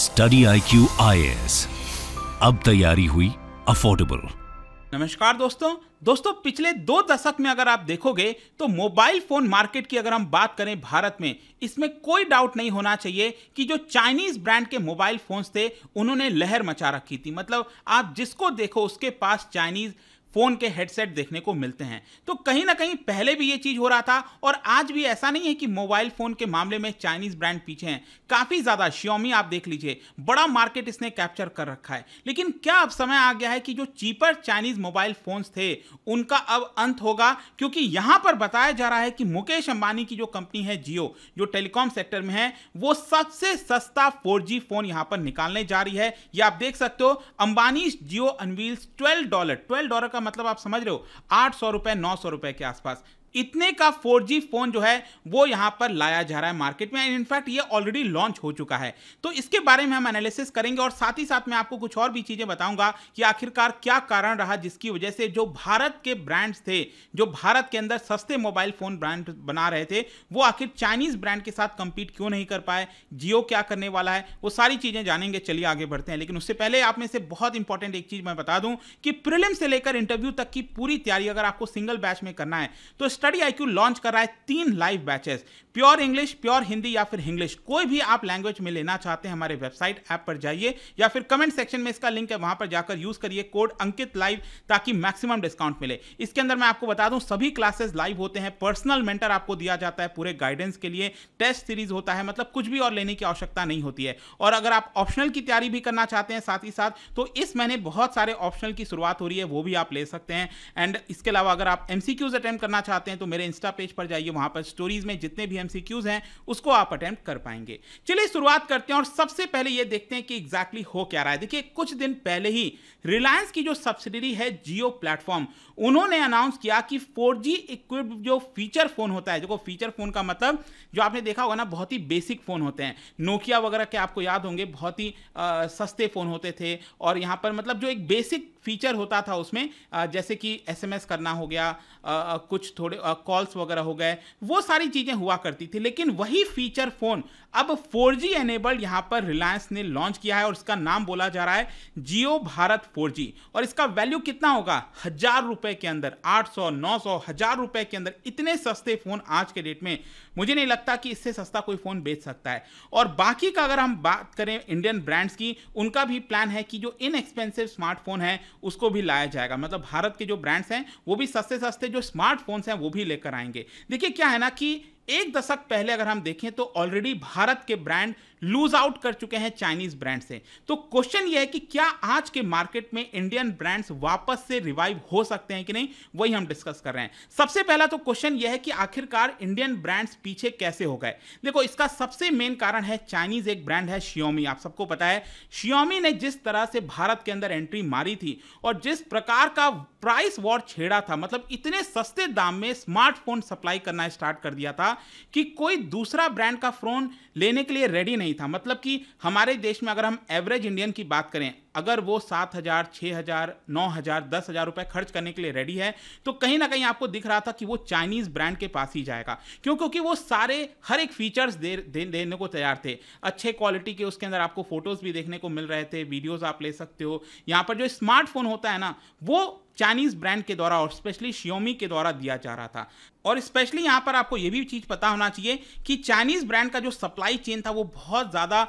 study I Q आई अब तैयारी हुई अफोर्डेबल नमस्कार दोस्तों दोस्तों पिछले दो दशक में अगर आप देखोगे तो मोबाइल फ़ोन मार्केट की अगर हम बात करें भारत में इसमें कोई डाउट नहीं होना चाहिए कि जो चाइनीज़ ब्रांड के मोबाइल फ़ोन्स थे उन्होंने लहर मचा रखी थी मतलब आप जिसको देखो उसके पास चाइनीज़ फोन के हेडसेट देखने को मिलते हैं तो कहीं ना कहीं पहले भी ये चीज हो रहा था और आज भी ऐसा नहीं है कि मोबाइल फोन के मामले में चाइनीज ब्रांड पीछे हैं काफी ज्यादा शियोमी आप देख लीजिए बड़ा मार्केट इसने कैप्चर कर रखा है लेकिन क्या अब समय आ गया है कि जो चीपर चाइनीज मोबाइल फोन्स थे उनका अब अंत होगा क्योंकि यहां पर बताया जा रहा है कि मुकेश अंबानी की जो कंपनी है जियो जो टेलीकॉम सेक्टर में है वो सबसे सस्ता फोर फोन यहां पर निकालने जा रही है यह आप देख सकते हो Ambani Jio unveils twelve dollar twelve dollar का मतलब आप समझ रहे हो आठ सौ रुपए नौ सौ रुपए के आसपास इतने का 4G फोन जो है वो यहां पर लाया जा रहा है मार्केट में इनफैक्ट ये ऑलरेडी लॉन्च हो चुका है तो इसके बारे में हम एनालिसिस करेंगे और साथ ही साथ मैं आपको कुछ और भी चीज़ें बताऊंगा कि आखिरकार क्या कारण रहा जिसकी वजह से जो भारत के ब्रांड्स थे जो भारत के अंदर सस्ते मोबाइल फ़ोन ब्रांड बना रहे थे वो आखिर चाइनीज़ ब्रांड के साथ कंपीट क्यों नहीं कर पाए जियो क्या करने वाला है वो सारी चीज़ें जानेंगे चलिए आगे बढ़ते हैं लेकिन उससे पहले आप में से बहुत इंपॉर्टेंट एक चीज़ मैं बता दूं कि प्रिलिम से लेकर इंटरव्यू तक की पूरी तैयारी अगर आपको सिंगल बैच में करना है तो स्टडी आई लॉन्च कर रहा है तीन live batches pure English pure Hindi या फिर इंग्लिश कोई भी आप लैंग्वेज में लेना चाहते हैं हमारे वेबसाइट ऐप पर जाइए या फिर कमेंट सेक्शन में इसका लिंक है वहां पर जाकर यूज करिए कोड अंकित लाइव ताकि मैक्सिमम डिस्काउंट मिले इसके अंदर मैं आपको बता दूं सभी क्लासेस लाइव होते हैं पर्सनल मेंटर आपको दिया जाता है पूरे गाइडेंस के लिए टेस्ट सीरीज होता है मतलब कुछ भी और लेने की आवश्यकता नहीं होती है और अगर आप ऑप्शनल की तैयारी भी करना चाहते हैं साथ ही साथ तो इस महीने बहुत सारे ऑप्शनल की शुरुआत हो रही है वो भी आप ले सकते हैं एंड इसके अलावा अगर आप एमसीक्यूज अटेम्प्ट करना चाहते हैं चाहते हैं तो मेरे इंस्टा पेज पर जाइए वहां पर स्टोरीज में जितने भी एमसीक्यूज हैं उसको आप अटेम्प्ट कर पाएंगे चलिए शुरुआत करते हैं और सबसे पहले ये देखते हैं कि एग्जैक्टली exactly हो क्या रहा है देखिए कुछ दिन पहले ही रिलायंस की जो सब्सिडरी है जियो प्लेटफॉर्म उन्होंने अनाउंस किया कि फोर जी जो फीचर फोन होता है देखो फीचर फोन का मतलब जो आपने देखा होगा ना बहुत ही बेसिक फोन होते हैं नोकिया वगैरह के आपको याद होंगे बहुत ही सस्ते फोन होते थे और यहां पर मतलब जो एक बेसिक फीचर होता था उसमें जैसे कि एसएमएस करना हो गया कुछ थोड़े कॉल्स वगैरह हो गए वो सारी चीज़ें हुआ करती थी लेकिन वही फीचर फ़ोन अब 4G एनेबल्ड यहां पर रिलायंस ने लॉन्च किया है और इसका नाम बोला जा रहा है जियो भारत 4G और इसका वैल्यू कितना होगा हजार रुपए के अंदर 800, 900, हजार रुपए के अंदर इतने सस्ते फोन आज के डेट में मुझे नहीं लगता कि इससे सस्ता कोई फोन बेच सकता है और बाकी का अगर हम बात करें इंडियन ब्रांड्स की उनका भी प्लान है कि जो इनएक्सपेंसिव स्मार्टफोन है उसको भी लाया जाएगा मतलब भारत के जो ब्रांड्स हैं वो भी सस्ते सस्ते जो स्मार्टफोन्स हैं वो भी लेकर आएंगे देखिए क्या है ना कि एक दशक पहले अगर हम देखें तो ऑलरेडी भारत के ब्रांड लूज आउट कर चुके हैं चाइनीज ब्रांड से तो क्वेश्चन यह है कि क्या आज के मार्केट में इंडियन ब्रांड्स वापस से रिवाइव हो सकते हैं कि नहीं वही हम डिस्कस कर रहे हैं सबसे पहला तो क्वेश्चन यह है कि आखिरकार इंडियन ब्रांड्स पीछे कैसे हो गए देखो इसका सबसे मेन कारण है चाइनीज एक ब्रांड है शियोमी आप सबको पता है शियोमी ने जिस तरह से भारत के अंदर एंट्री मारी थी और जिस प्रकार का प्राइस वॉर छेड़ा था मतलब इतने सस्ते दाम में स्मार्टफोन सप्लाई करना स्टार्ट कर दिया था कि कोई दूसरा ब्रांड का फोन लेने के लिए रेडी नहीं नहीं था मतलब कि हमारे देश में अगर हम एवरेज इंडियन की बात करें अगर वो सात हज़ार छः हज़ार नौ हज़ार दस हज़ार रुपये खर्च करने के लिए रेडी है तो कहीं ना कहीं आपको दिख रहा था कि वो चाइनीज़ ब्रांड के पास ही जाएगा क्यों क्योंकि वो सारे हर एक फीचर्स दे, दे देने को तैयार थे अच्छे क्वालिटी के उसके अंदर आपको फोटोज़ भी देखने को मिल रहे थे वीडियोज़ आप ले सकते हो यहाँ पर जो स्मार्टफोन होता है ना वो चाइनीज ब्रांड के द्वारा और स्पेशली शियोमी के द्वारा दिया जा रहा था और स्पेशली यहाँ पर आपको ये भी चीज़ पता होना चाहिए कि चाइनीज़ ब्रांड का जो सप्लाई चेन था वो बहुत ज़्यादा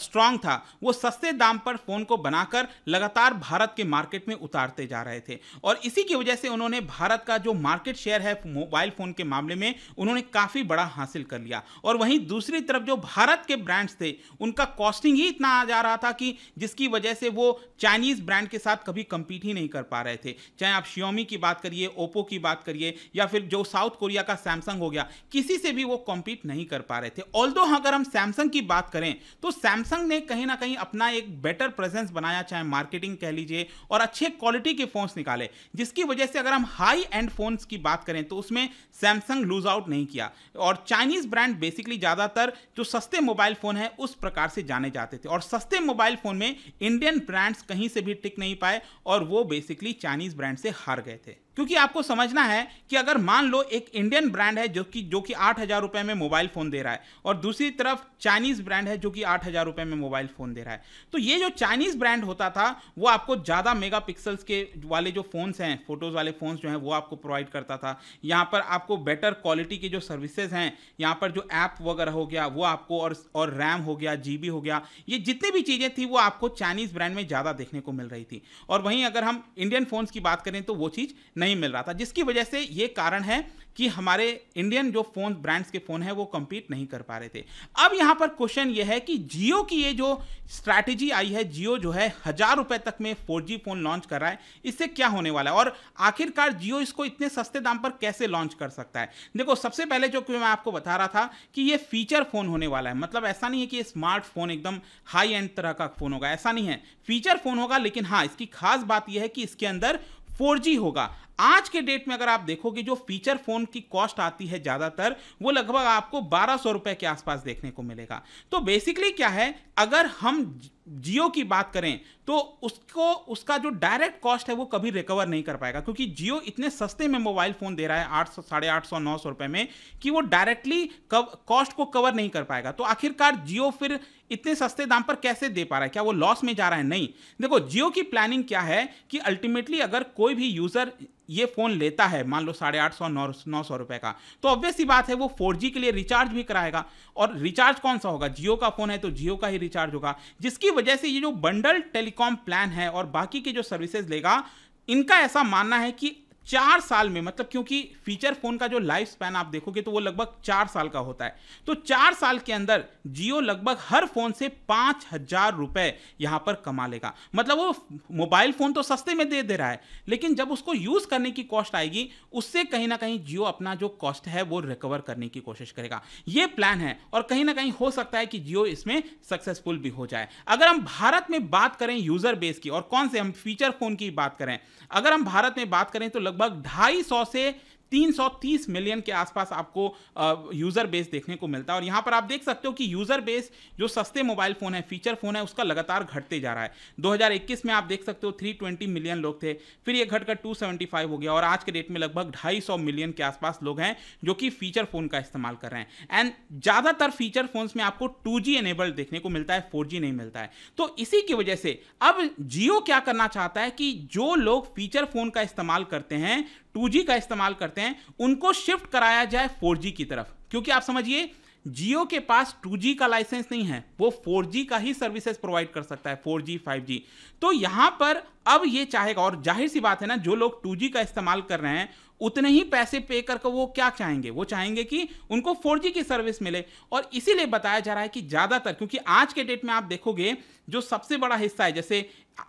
स्ट्रांग था वो सस्ते दाम पर फ़ोन को बनाकर लगातार भारत के मार्केट में उतारते जा रहे थे और इसी की वजह से उन्होंने भारत का जो मार्केट शेयर है मोबाइल फ़ोन के मामले में उन्होंने काफ़ी बड़ा हासिल कर लिया और वहीं दूसरी तरफ जो भारत के ब्रांड्स थे उनका कॉस्टिंग ही इतना आ जा रहा था कि जिसकी वजह से वो चाइनीज़ ब्रांड के साथ कभी कम्पीट ही नहीं कर पा रहे थे चाहे आप श्योमी की बात करिए ओप्पो की बात करिए या फिर जो साउथ कोरिया का सैमसंग हो गया किसी से भी वो कॉम्पीट नहीं कर पा रहे थे ऑल अगर हम सैमसंग की बात करें तो सैमसंग ने कहीं ना कहीं अपना एक बेटर प्रेजेंस बनाया चाहे मार्केटिंग कह लीजिए और अच्छे क्वालिटी के फोन्स निकाले जिसकी वजह से अगर हम हाई एंड फोन्स की बात करें तो उसमें सैमसंग लूज आउट नहीं किया और चाइनीज ब्रांड बेसिकली ज़्यादातर जो सस्ते मोबाइल फ़ोन है उस प्रकार से जाने जाते थे और सस्ते मोबाइल फ़ोन में इंडियन ब्रांड्स कहीं से भी टिक नहीं पाए और वो बेसिकली चाइनीज ब्रांड से हार गए थे क्योंकि आपको समझना है कि अगर मान लो एक इंडियन ब्रांड है जो कि जो कि आठ हज़ार रुपये में मोबाइल फ़ोन दे रहा है और दूसरी तरफ चाइनीज़ ब्रांड है जो कि आठ हज़ार रुपये में मोबाइल फ़ोन दे रहा है तो ये जो चाइनीज़ ब्रांड होता था वो आपको ज़्यादा मेगा पिक्सल्स के वाले जो फ़ोन्स हैं फ़ोटोज़ वाले फ़ोन्स जो हैं वो आपको प्रोवाइड करता था यहाँ पर आपको बेटर क्वालिटी की जो सर्विसेज हैं यहाँ पर जो ऐप वगैरह हो गया वो आपको और और रैम हो गया जी हो गया ये जितनी भी चीज़ें थी वो आपको चाइनीज़ ब्रांड में ज़्यादा देखने को मिल रही थी और वहीं अगर हम इंडियन फ़ोन्स की बात करें तो वो चीज़ नहीं मिल रहा था जिसकी वजह से ये कारण है कि हमारे इंडियन जो फ़ोन ब्रांड्स के फ़ोन हैं वो कम्पीट नहीं कर पा रहे थे अब यहाँ पर क्वेश्चन ये है कि जियो की ये जो स्ट्रैटेजी आई है जियो जो है हज़ार रुपये तक में 4G फ़ोन लॉन्च कर रहा है इससे क्या होने वाला है और आखिरकार जियो इसको इतने सस्ते दाम पर कैसे लॉन्च कर सकता है देखो सबसे पहले जो मैं आपको बता रहा था कि ये फीचर फ़ोन होने वाला है मतलब ऐसा नहीं है कि ये स्मार्टफोन एकदम हाई एंड तरह का फ़ोन होगा ऐसा नहीं है फीचर फ़ोन होगा लेकिन हाँ इसकी खास बात यह है कि इसके अंदर फोर होगा आज के डेट में अगर आप देखोगे जो फीचर फोन की कॉस्ट आती है ज़्यादातर वो लगभग आपको बारह सौ रुपए के आसपास देखने को मिलेगा तो बेसिकली क्या है अगर हम जियो की बात करें तो उसको उसका जो डायरेक्ट कॉस्ट है वो कभी रिकवर नहीं कर पाएगा क्योंकि जियो इतने सस्ते में मोबाइल फ़ोन दे रहा है आठ सौ साढ़े आठ सौ नौ सौ रुपए में कि वो डायरेक्टली कॉस्ट को कवर नहीं कर पाएगा तो आखिरकार जियो फिर इतने सस्ते दाम पर कैसे दे पा रहा है क्या वो लॉस में जा रहा है नहीं देखो जियो की प्लानिंग क्या है कि अल्टीमेटली अगर कोई भी यूज़र ये फ़ोन लेता है मान लो साढ़े आठ सौ नौ नौ सौ रुपये का तो ऑब्वियस ही बात है वो फोर जी के लिए रिचार्ज भी कराएगा और रिचार्ज कौन सा होगा जियो का फ़ोन है तो जियो का ही रिचार्ज होगा जिसकी वजह से ये जो बंडल टेलीकॉम प्लान है और बाकी की जो सर्विसेज लेगा इनका ऐसा मानना है कि चार साल में मतलब क्योंकि फीचर फोन का जो लाइफ स्पैन आप देखोगे तो वो लगभग चार साल का होता है तो चार साल के अंदर जियो लगभग हर फोन से पाँच हजार रुपये यहाँ पर कमा लेगा मतलब वो मोबाइल फोन तो सस्ते में दे दे रहा है लेकिन जब उसको यूज़ करने की कॉस्ट आएगी उससे कहीं ना कहीं जियो अपना जो कॉस्ट है वो रिकवर करने की कोशिश करेगा ये प्लान है और कहीं ना कहीं हो सकता है कि जियो इसमें सक्सेसफुल भी हो जाए अगर हम भारत में बात करें यूज़र बेस की और कौन से हम फीचर फोन की बात करें अगर हम भारत में बात करें तो लगभग ढाई सौ से 330 मिलियन के आसपास आपको यूज़र बेस देखने को मिलता है और यहाँ पर आप देख सकते हो कि यूज़र बेस जो सस्ते मोबाइल फ़ोन है फीचर फ़ोन है उसका लगातार घटते जा रहा है 2021 में आप देख सकते हो 320 मिलियन लोग थे फिर ये घटकर 275 हो गया और आज के डेट में लगभग 250 मिलियन के आसपास लोग हैं जो कि फीचर फ़ोन का इस्तेमाल कर रहे हैं एंड ज़्यादातर फीचर फोन में आपको टू जी एनेबल्ड देखने को मिलता है फोर नहीं मिलता है तो इसी की वजह से अब जियो क्या करना चाहता है कि जो लोग फीचर फ़ोन का इस्तेमाल करते हैं जी का इस्तेमाल करते हैं उनको शिफ्ट कराया जाए जी की तरफ क्योंकि आप समझिए जियो के पास 2G का लाइसेंस नहीं है वो 4G का ही सर्विसेज प्रोवाइड कर सकता है 4G 5G तो यहां पर अब ये चाहेगा और जाहिर सी बात है ना जो लोग 2G का इस्तेमाल कर रहे हैं उतने ही पैसे पे करके वो क्या चाहेंगे वो चाहेंगे कि उनको फोर की सर्विस मिले और इसीलिए बताया जा रहा है कि ज़्यादातर क्योंकि आज के डेट में आप देखोगे जो सबसे बड़ा हिस्सा है जैसे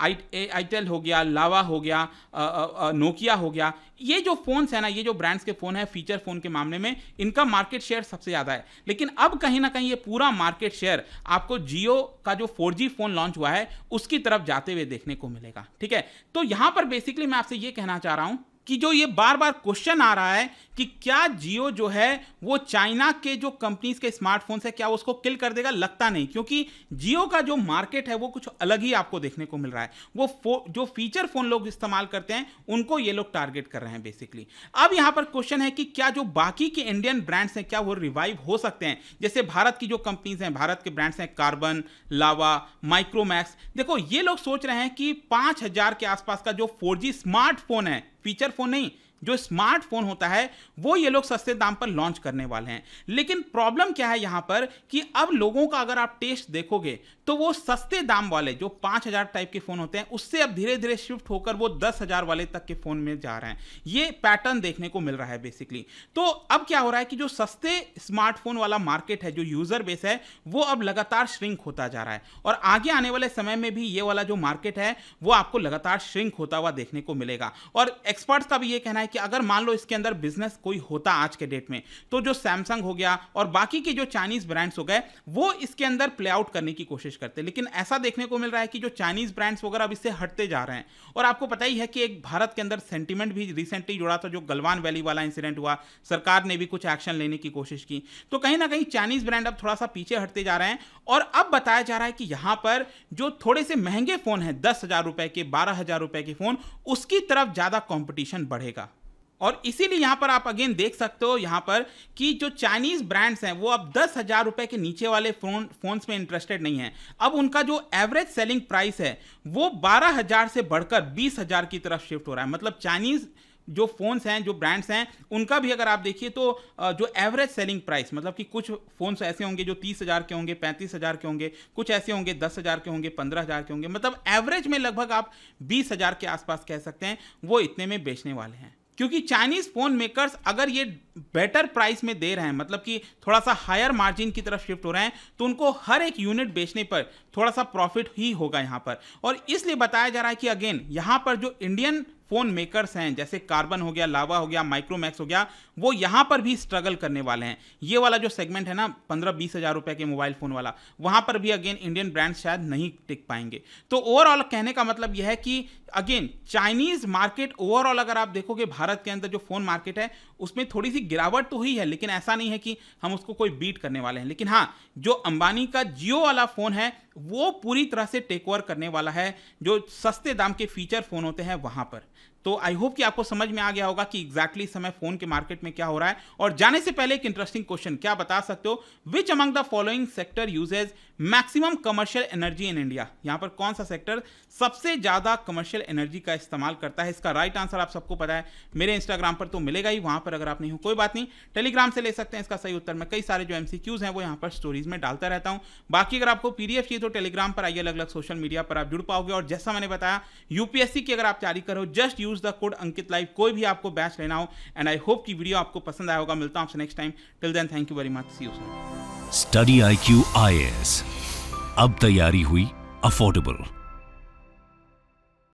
आई आईटेल हो गया लावा हो गया आ, आ, नोकिया हो गया ये जो फ़ोन्स है ना ये जो ब्रांड्स के फ़ोन है फीचर फ़ोन के मामले में इनका मार्केट शेयर सबसे ज़्यादा है लेकिन अब कहीं ना कहीं ये पूरा मार्केट शेयर आपको जियो का जो 4G फ़ोन लॉन्च हुआ है उसकी तरफ जाते हुए देखने को मिलेगा ठीक है तो यहाँ पर बेसिकली मैं आपसे ये कहना चाह रहा हूँ कि जो ये बार बार क्वेश्चन आ रहा है कि क्या जियो जो है वो चाइना के जो कंपनीज के स्मार्टफोन है क्या उसको किल कर देगा लगता नहीं क्योंकि जियो का जो मार्केट है वो कुछ अलग ही आपको देखने को मिल रहा है वो फो, जो फीचर फोन लोग इस्तेमाल करते हैं उनको ये लोग टारगेट कर रहे हैं बेसिकली अब यहाँ पर क्वेश्चन है कि क्या जो बाकी के इंडियन ब्रांड्स हैं क्या वो रिवाइव हो सकते हैं जैसे भारत की जो कंपनीज हैं भारत के ब्रांड्स हैं कार्बन लावा माइक्रोमैक्स देखो ये लोग सोच रहे हैं कि पाँच के आसपास का जो फोर स्मार्टफोन है फीचर फ़ोन नहीं जो स्मार्टफोन होता है वो ये लोग सस्ते दाम पर लॉन्च करने वाले हैं लेकिन प्रॉब्लम क्या है यहाँ पर कि अब लोगों का अगर आप टेस्ट देखोगे तो वो सस्ते दाम वाले जो पाँच हज़ार टाइप के फ़ोन होते हैं उससे अब धीरे धीरे शिफ्ट होकर वो दस हज़ार वाले तक के फ़ोन में जा रहे हैं ये पैटर्न देखने को मिल रहा है बेसिकली तो अब क्या हो रहा है कि जो सस्ते स्मार्टफोन वाला मार्केट है जो यूज़र बेस है वो अब लगातार श्रिंक होता जा रहा है और आगे आने वाले समय में भी ये वाला जो मार्केट है वो आपको लगातार श्रिंक होता हुआ देखने को मिलेगा और एक्सपर्ट्स का भी ये कहना है कि अगर मान लो इसके अंदर बिजनेस कोई होता आज के डेट में तो जो सैमसंग हो गया और बाकी के जो चाइनीज़ ब्रांड्स हो गए वो इसके अंदर प्ले आउट करने की कोशिश कोशिश करते लेकिन ऐसा देखने को मिल रहा है कि जो चाइनीज़ ब्रांड्स वगैरह अब इससे हटते जा रहे हैं और आपको पता ही है कि एक भारत के अंदर सेंटिमेंट भी रिसेंटली जुड़ा था जो गलवान वैली वाला इंसिडेंट हुआ सरकार ने भी कुछ एक्शन लेने की कोशिश की तो कहीं ना कहीं चाइनीज़ ब्रांड अब थोड़ा सा पीछे हटते जा रहे हैं और अब बताया जा रहा है कि यहां पर जो थोड़े से महंगे फ़ोन हैं दस हज़ार रुपए के बारह हज़ार रुपए के फ़ोन उसकी तरफ ज़्यादा कॉम्पिटिशन बढ़ेगा और इसीलिए यहाँ पर आप अगेन देख सकते हो यहाँ पर कि जो चाइनीज ब्रांड्स हैं वो अब दस हज़ार रुपये के नीचे वाले फ़ोन फोन्स में इंटरेस्टेड नहीं है अब उनका जो एवरेज सेलिंग प्राइस है वो बारह हज़ार से बढ़कर बीस हज़ार की तरफ शिफ्ट हो रहा है मतलब चाइनीज़ जो फ़ोन्स हैं जो ब्रांड्स हैं उनका भी अगर आप देखिए तो जो एवरेज सेलिंग प्राइस मतलब कि कुछ फ़ोन्स ऐसे होंगे जो तीस हज़ार के होंगे पैंतीस हज़ार के होंगे कुछ ऐसे होंगे दस हज़ार के होंगे पंद्रह हज़ार के होंगे मतलब एवरेज में लगभग आप बीस हज़ार के आसपास कह सकते हैं वो इतने में बेचने वाले हैं क्योंकि चाइनीज़ फ़ोन मेकर्स अगर ये बेटर प्राइस में दे रहे हैं मतलब कि थोड़ा सा हायर मार्जिन की तरफ शिफ्ट हो रहे हैं तो उनको हर एक यूनिट बेचने पर थोड़ा सा प्रॉफिट ही होगा यहाँ पर और इसलिए बताया जा रहा है कि अगेन यहाँ पर जो इंडियन फ़ोन मेकर्स हैं जैसे कार्बन हो गया लावा हो गया माइक्रोमैक्स हो गया वो यहां पर भी स्ट्रगल करने वाले हैं ये वाला जो सेगमेंट है ना पंद्रह बीस हज़ार रुपए के मोबाइल फ़ोन वाला वहां पर भी अगेन इंडियन ब्रांड्स शायद नहीं टिक पाएंगे तो ओवरऑल कहने का मतलब यह है कि अगेन चाइनीज़ मार्केट ओवरऑल अगर आप देखोगे भारत के अंदर जो फ़ोन मार्केट है उसमें थोड़ी सी गिरावट तो हुई है लेकिन ऐसा नहीं है कि हम उसको कोई बीट करने वाले हैं लेकिन हाँ जो अंबानी का जियो वाला फ़ोन है वो पूरी तरह से टेक ओवर करने वाला है जो सस्ते दाम के फीचर फ़ोन होते हैं वहाँ पर तो आई होप कि आपको समझ में आ गया होगा कि एग्जैक्टली exactly समय फ़ोन के मार्केट में क्या हो रहा है और जाने से पहले एक इंटरेस्टिंग क्वेश्चन क्या बता सकते हो which among the following sector uses maximum commercial energy in India यहां पर कौन सा सेक्टर सबसे ज़्यादा कमर्शियल एनर्जी का इस्तेमाल करता है इसका राइट right आंसर आप सबको पता है मेरे इंस्टाग्राम पर तो मिलेगा ही वहां पर अगर आप नहीं हो कोई बात नहीं टेलीग्राम से ले सकते हैं इसका सही उत्तर मैं कई सारे जो एम हैं वो यहाँ पर स्टोरीज में डालता रहता हूँ बाकी अगर आपको पी चाहिए तो टेलीग्राम पर आइए अलग अलग सोशल मीडिया पर आप जुड़ पाओगे और जैसा मैंने बताया यूपीएससी की अगर आप तैयारी करो just use the code Ankit live कोई भी आपको बैच लेना हो एंड आई होप की वीडियो आपको पसंद आया होगा मिलता हूँ आपसे next time till then thank you very much see you study I Q I S अब तैयारी हुई अफोर्डेबल